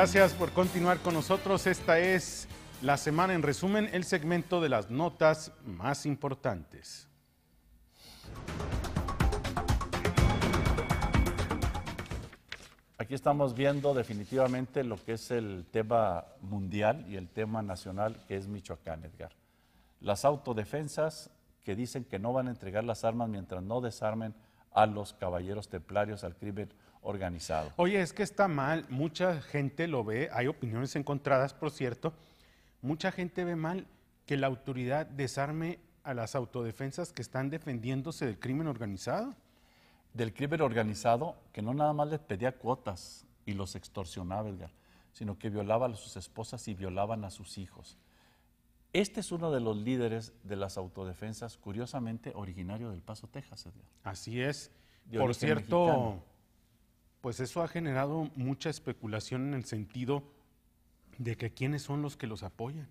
Gracias por continuar con nosotros. Esta es la semana en resumen, el segmento de las notas más importantes. Aquí estamos viendo definitivamente lo que es el tema mundial y el tema nacional que es Michoacán, Edgar. Las autodefensas que dicen que no van a entregar las armas mientras no desarmen a los caballeros templarios, al crimen organizado. Oye, es que está mal, mucha gente lo ve, hay opiniones encontradas, por cierto, mucha gente ve mal que la autoridad desarme a las autodefensas que están defendiéndose del crimen organizado. Del crimen organizado que no nada más les pedía cuotas y los extorsionaba, Edgar, sino que violaba a sus esposas y violaban a sus hijos. Este es uno de los líderes de las autodefensas, curiosamente originario del Paso, Texas, Edgar. Así es. por cierto, pues eso ha generado mucha especulación en el sentido de que quiénes son los que los apoyan.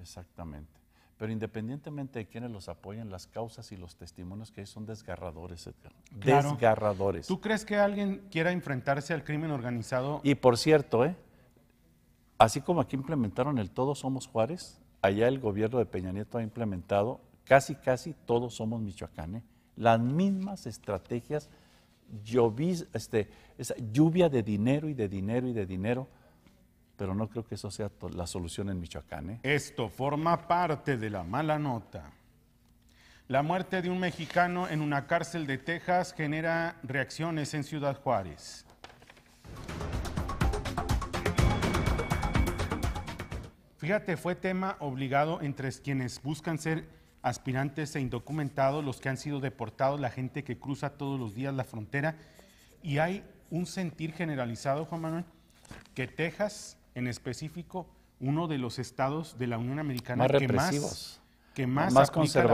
Exactamente. Pero independientemente de quiénes los apoyan, las causas y los testimonios que hay son desgarradores, Desgarradores. ¿Tú crees que alguien quiera enfrentarse al crimen organizado? Y por cierto, ¿eh? así como aquí implementaron el Todos Somos Juárez, allá el gobierno de Peña Nieto ha implementado casi, casi Todos Somos Michoacán. ¿eh? Las mismas estrategias este, esa lluvia de dinero y de dinero y de dinero, pero no creo que eso sea la solución en Michoacán. ¿eh? Esto forma parte de la mala nota. La muerte de un mexicano en una cárcel de Texas genera reacciones en Ciudad Juárez. Fíjate, fue tema obligado entre quienes buscan ser aspirantes e indocumentados, los que han sido deportados, la gente que cruza todos los días la frontera. Y hay un sentir generalizado, Juan Manuel, que Texas, en específico, uno de los estados de la Unión Americana más que más que más, La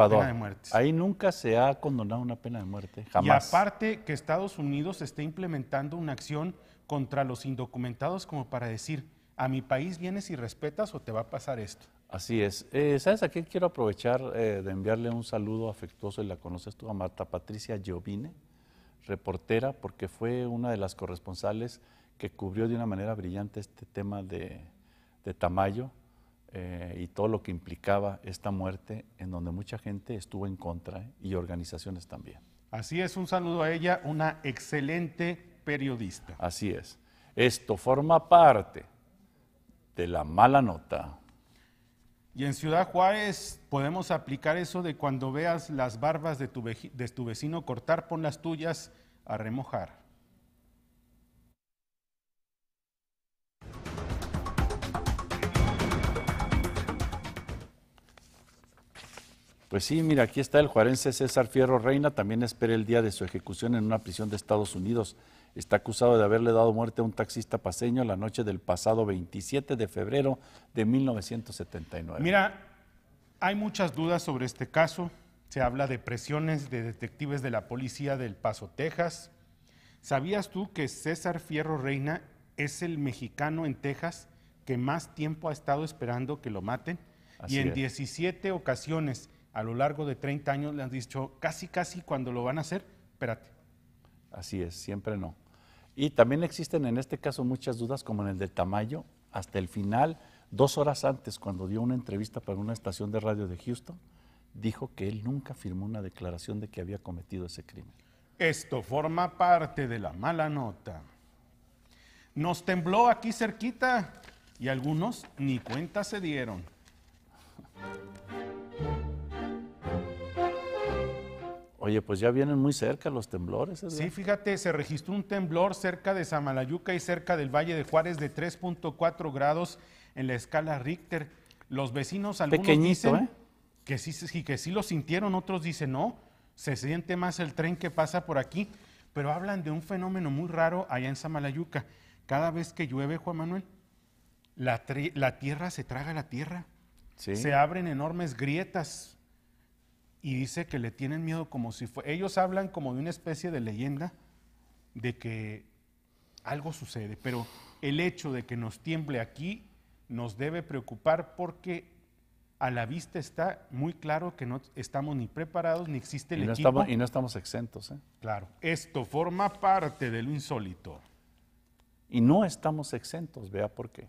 pena de muerte. Ahí nunca se ha condonado una pena de muerte, jamás. Y aparte que Estados Unidos esté implementando una acción contra los indocumentados como para decir, a mi país vienes y respetas o te va a pasar esto. Así es. Eh, ¿Sabes a qué quiero aprovechar eh, de enviarle un saludo afectuoso y la conoces tú a Marta Patricia Giovine, reportera, porque fue una de las corresponsales que cubrió de una manera brillante este tema de, Tamayo eh, y todo lo que implicaba esta muerte, en donde mucha gente estuvo en contra y organizaciones también. Así es, un saludo a ella, una excelente periodista. Así es. Esto forma parte de la mala nota. Y en Ciudad Juárez podemos aplicar eso de cuando veas las barbas de tu, de tu vecino cortar, pon las tuyas a remojar. Pues sí, mira, aquí está el juarense César Fierro Reina, también espera el día de su ejecución en una prisión de Estados Unidos está acusado de haberle dado muerte a un taxista paseño la noche del pasado 27 de febrero de 1979. Mira, hay muchas dudas sobre este caso. Se habla de presiones de detectives de la policía del Paso, Texas. ¿Sabías tú que César Fierro Reina es el mexicano en Texas que más tiempo ha estado esperando que lo maten? y en 17 ocasiones a lo largo de 30 años le han dicho casi, casi cuando lo van a hacer, espérate. Así es, siempre no. Y también existen en este caso muchas dudas, como en el del Tamayo, hasta el final, dos horas antes, cuando dio una entrevista para una estación de radio de Houston, dijo que él nunca firmó una declaración de que había cometido ese crimen. Esto forma parte de la mala nota. Nos tembló aquí cerquita y algunos ni cuenta se dieron. Oye, pues ya vienen muy cerca los temblores. ¿eh? Sí, fíjate, se registró un temblor cerca de Samalayuca y cerca del Valle de Juárez de 3.4 grados en la escala Richter. Los vecinos, algunos dicen ¿eh? que, sí, que sí lo sintieron, otros dicen no, se siente más el tren que pasa por aquí, pero hablan de un fenómeno muy raro allá en Samalayuca. Cada vez que llueve, Juan Manuel, la, tierra se traga la tierra. Se abren enormes grietas y dice que le tienen miedo como si fuera... Ellos hablan como de una especie de leyenda de que algo sucede, pero el hecho de que nos tiemble aquí nos debe preocupar porque a la vista está muy claro que no estamos ni preparados ni existe el y no Estamos, y no estamos exentos. ¿eh? Claro, esto forma parte de lo insólito. Y no estamos exentos, vea por qué.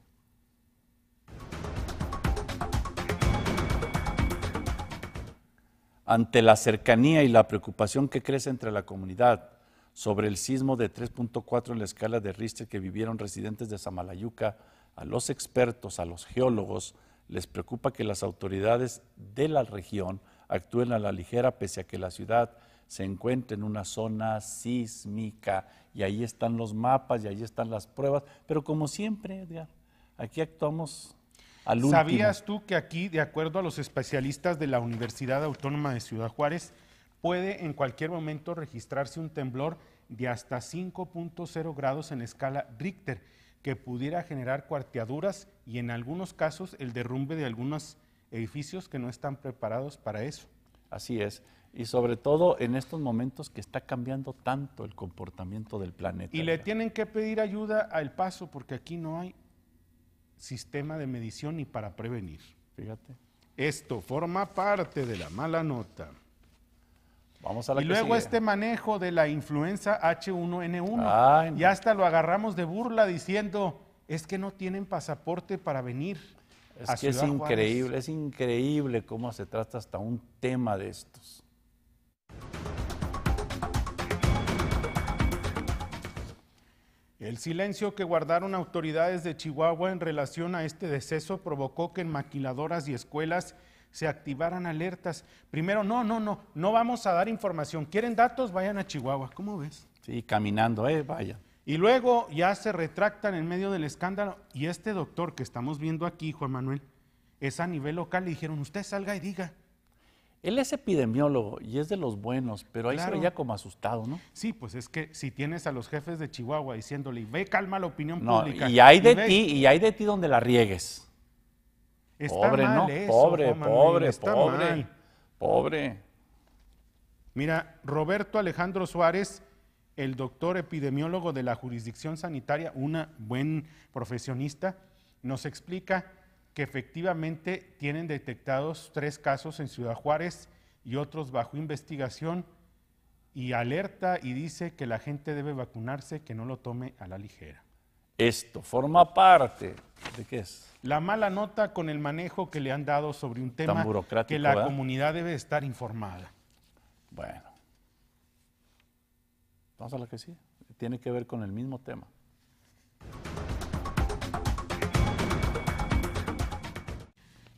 ante la cercanía y la preocupación que crece entre la comunidad sobre el sismo de 3.4 en la escala de Richter que vivieron residentes de Samalayuca, a los expertos, a los geólogos, les preocupa que las autoridades de la región actúen a la ligera pese a que la ciudad se encuentre en una zona sísmica y ahí están los mapas y ahí están las pruebas, pero como siempre, Edgar, aquí actuamos ¿Sabías tú que aquí, de acuerdo a los especialistas de la Universidad Autónoma de Ciudad Juárez, puede en cualquier momento registrarse un temblor de hasta 5.0 grados en escala Richter, que pudiera generar cuarteaduras y en algunos casos el derrumbe de algunos edificios que no están preparados para eso. Así es. Y sobre todo en estos momentos que está cambiando tanto el comportamiento del planeta. Y le tienen que pedir ayuda al paso porque aquí no hay sistema de medición y para prevenir. Fíjate. Esto forma parte de la mala nota. Vamos a la y luego este manejo de la influenza H1N1. y hasta lo agarramos de burla diciendo, es que no tienen pasaporte para venir. Es que es increíble, es increíble cómo se trata hasta un tema de estos. El silencio que guardaron autoridades de Chihuahua en relación a este deceso provocó que en maquiladoras y escuelas se activaran alertas. Primero, no, no, no, no vamos a dar información. ¿Quieren datos? Vayan a Chihuahua. ¿Cómo ves? Sí, caminando, eh, vaya. Y luego ya se retractan en medio del escándalo. Y este doctor que estamos viendo aquí, Juan Manuel, es a nivel local. Le dijeron, usted salga y diga. Él es epidemiólogo y es de los buenos, pero ahí se veía como asustado, ¿no? Sí, pues es que si tienes a los jefes de Chihuahua diciéndole, ve, calma la opinión pública. Y hay de ti, y hay de ti donde la riegues. pobre, ¿no? pobre, pobre, Está pobre, pobre. Mira, Roberto Alejandro Suárez, el doctor epidemiólogo de la jurisdicción sanitaria, una buen profesionista, nos explica que efectivamente tienen detectados tres casos en Ciudad Juárez y otros bajo investigación y alerta y dice que la gente debe vacunarse, que no lo tome a la ligera. Esto forma parte de qué es. La mala nota con el manejo que le han dado sobre un tema que la comunidad debe estar informada. Bueno. Vamos a la que sí. Tiene que ver con el mismo tema.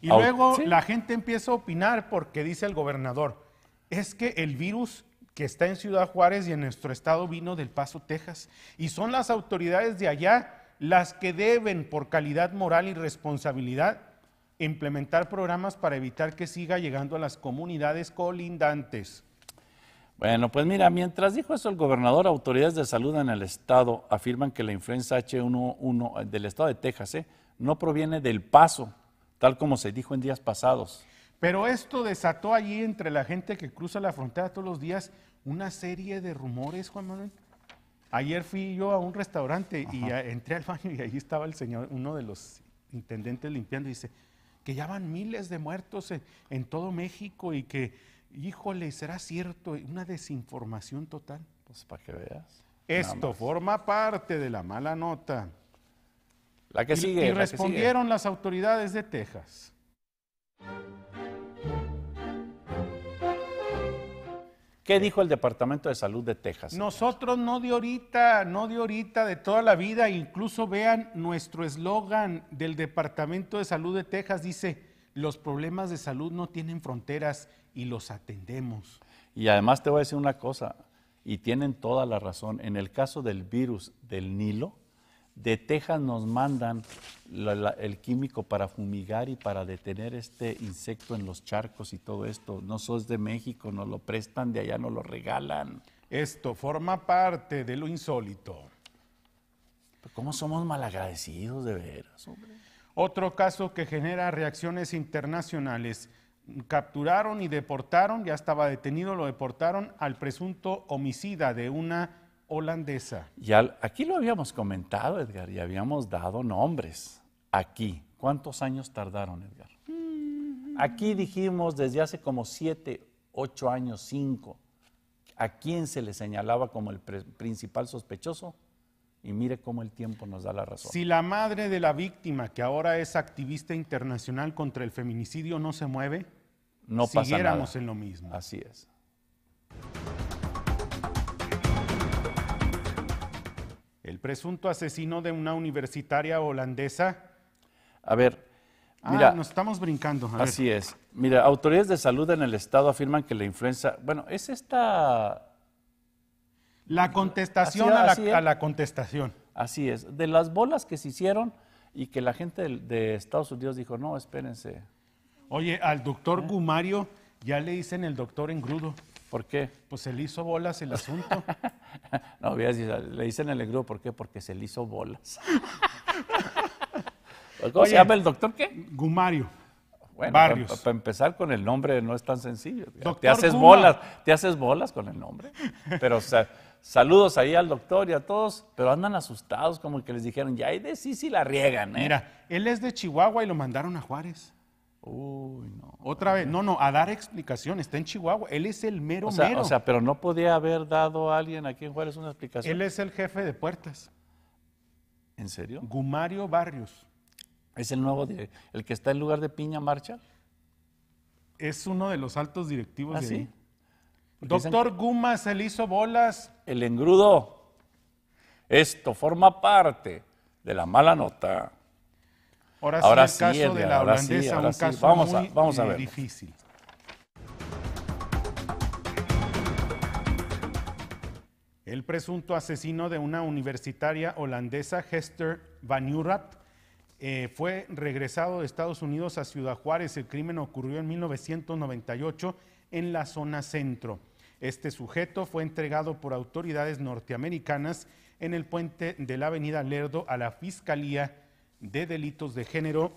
Y luego la gente empieza a opinar porque dice el gobernador, es que el virus que está en Ciudad Juárez y en nuestro estado vino del Paso, Texas, y son las autoridades de allá las que deben, por calidad moral y responsabilidad, implementar programas para evitar que siga llegando a las comunidades colindantes. Bueno, pues mira, mientras dijo eso el gobernador, autoridades de salud en el estado afirman que la influenza H1N1 eh, del estado de Texas eh, no proviene del paso, tal como se dijo en días pasados. Pero esto desató allí entre la gente que cruza la frontera todos los días una serie de rumores, Juan Manuel. Ayer fui yo a un restaurante y entré al baño y allí estaba el señor, uno de los intendentes limpiando y dice que ya van miles de muertos en todo México y que, híjole, será cierto, una desinformación total. Pues para que veas. Esto forma parte de la mala nota que sigue. Y, respondieron las autoridades de Texas. ¿Qué dijo el Departamento de Salud de Texas? Nosotros no de ahorita, no de ahorita, de toda la vida. Incluso vean nuestro eslogan del Departamento de Salud de Texas. Dice, los problemas de salud no tienen fronteras y los atendemos. Y además te voy a decir una cosa, y tienen toda la razón. En el caso del virus del Nilo, de Texas nos mandan el químico para fumigar y para detener este insecto en los charcos y todo esto. No sos de México, nos lo prestan, de allá nos lo regalan. Esto forma parte de lo insólito. ¿Cómo somos malagradecidos de veras, hombre? Otro caso que genera reacciones internacionales. Capturaron y deportaron, ya estaba detenido, lo deportaron al presunto homicida de una holandesa. Ya, aquí lo habíamos comentado, Edgar, y habíamos dado nombres. Aquí. ¿Cuántos años tardaron, Edgar? Mm. Aquí dijimos desde hace como siete, ocho años, cinco, a quién se le señalaba como el principal sospechoso. Y mire cómo el tiempo nos da la razón. Si la madre de la víctima, que ahora es activista internacional contra el feminicidio, no se mueve, no siguiéramos en lo mismo. Así es. El presunto asesino de una universitaria holandesa. A ver, ah, mira. nos estamos brincando. así es. Mira, autoridades de salud en el estado afirman que la influenza. Bueno, es esta. La contestación ¿eh? a, la, contestación. Así es. De las bolas que se hicieron y que la gente de, Estados Unidos dijo, no, espérense. Oye, al doctor ¿Eh? Gumario ya le dicen el doctor engrudo. ¿Por qué? Pues se le hizo bolas el asunto. no, le dicen en el grupo, ¿por qué? Porque se le hizo bolas. ¿Cómo se llama el doctor qué? Gumario. Bueno, Para, empezar con el nombre no es tan sencillo. te haces bolas, te haces bolas con el nombre. Pero saludos ahí al doctor y a todos, pero andan asustados como que les dijeron, ya hay de sí, sí la riegan. ¿eh? Mira, él es de Chihuahua y lo mandaron a Juárez. Uy, no. Otra vez, no, no, a dar explicación, está en Chihuahua, él es el mero o sea, mero. O sea, pero no podía haber dado a alguien aquí en Juárez una explicación. Él es el jefe de puertas. ¿En serio? Gumario Barrios. ¿Es el nuevo, el que está en lugar de Piña Marcha? Es uno de los altos directivos ah, de Doctor Gumas, Guma hizo bolas. El engrudo. Esto forma parte de la mala nota. Ahora, sí, el caso de la holandesa, un caso vamos muy a, vamos a eh, difícil. El presunto asesino de una universitaria holandesa, Hester Van Urat, eh, fue regresado de Estados Unidos a Ciudad Juárez. El crimen ocurrió en 1998 en la zona centro. Este sujeto fue entregado por autoridades norteamericanas en el puente de la avenida Lerdo a la Fiscalía de delitos de género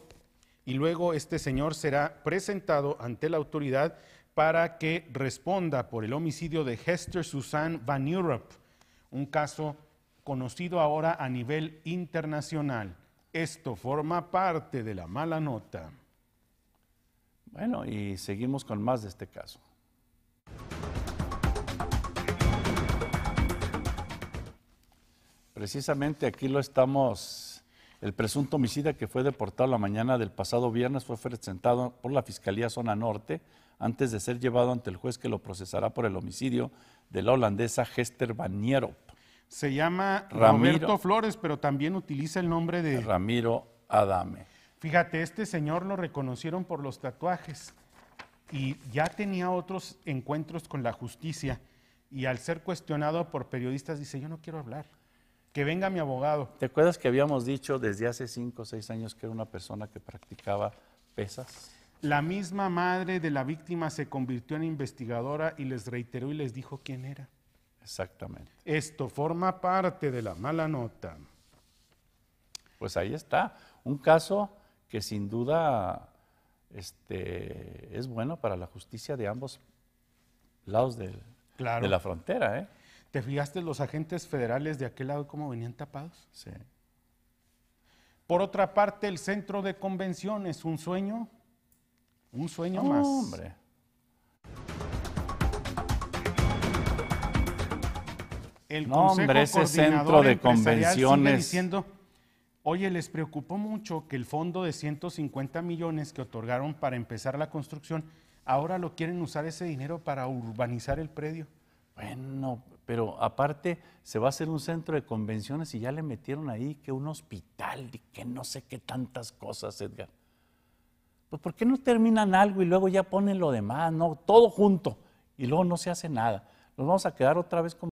y luego este señor será presentado ante la autoridad para que responda por el homicidio de Hester Susan Van Europe, un caso conocido ahora a nivel internacional. Esto forma parte de la mala nota. Bueno, y seguimos con más de este caso. Precisamente aquí lo estamos el presunto homicida que fue deportado la mañana del pasado viernes fue presentado por la Fiscalía Zona Norte antes de ser llevado ante el juez que lo procesará por el homicidio de la holandesa Hester Vanierop. Se llama Ramiro, Roberto Flores, pero también utiliza el nombre de Ramiro Adame. Fíjate, este señor lo reconocieron por los tatuajes y ya tenía otros encuentros con la justicia y al ser cuestionado por periodistas dice, yo no quiero hablar. Que venga mi abogado. ¿Te acuerdas que habíamos dicho desde hace cinco o seis años que era una persona que practicaba pesas? La misma madre de la víctima se convirtió en investigadora y les reiteró y les dijo quién era. Exactamente. Esto forma parte de la mala nota. Pues ahí está, un caso que sin duda este, es bueno para la justicia de ambos lados de, de la frontera. ¿eh? ¿Te fijaste los agentes federales de aquel lado cómo venían tapados? Sí. Por otra parte, el centro de convenciones, un sueño, un sueño más. más. Hombre. El no, ese centro de convenciones. diciendo, oye, les preocupó mucho que el fondo de 150 millones que otorgaron para empezar la construcción, ahora lo quieren usar ese dinero para urbanizar el predio. Bueno, pero aparte se va a hacer un centro de convenciones y ya le metieron ahí que un hospital y que no sé qué tantas cosas, Edgar. Pues ¿por qué no terminan algo y luego ya ponen lo demás, no? Todo junto y luego no se hace nada. Nos vamos a quedar otra vez con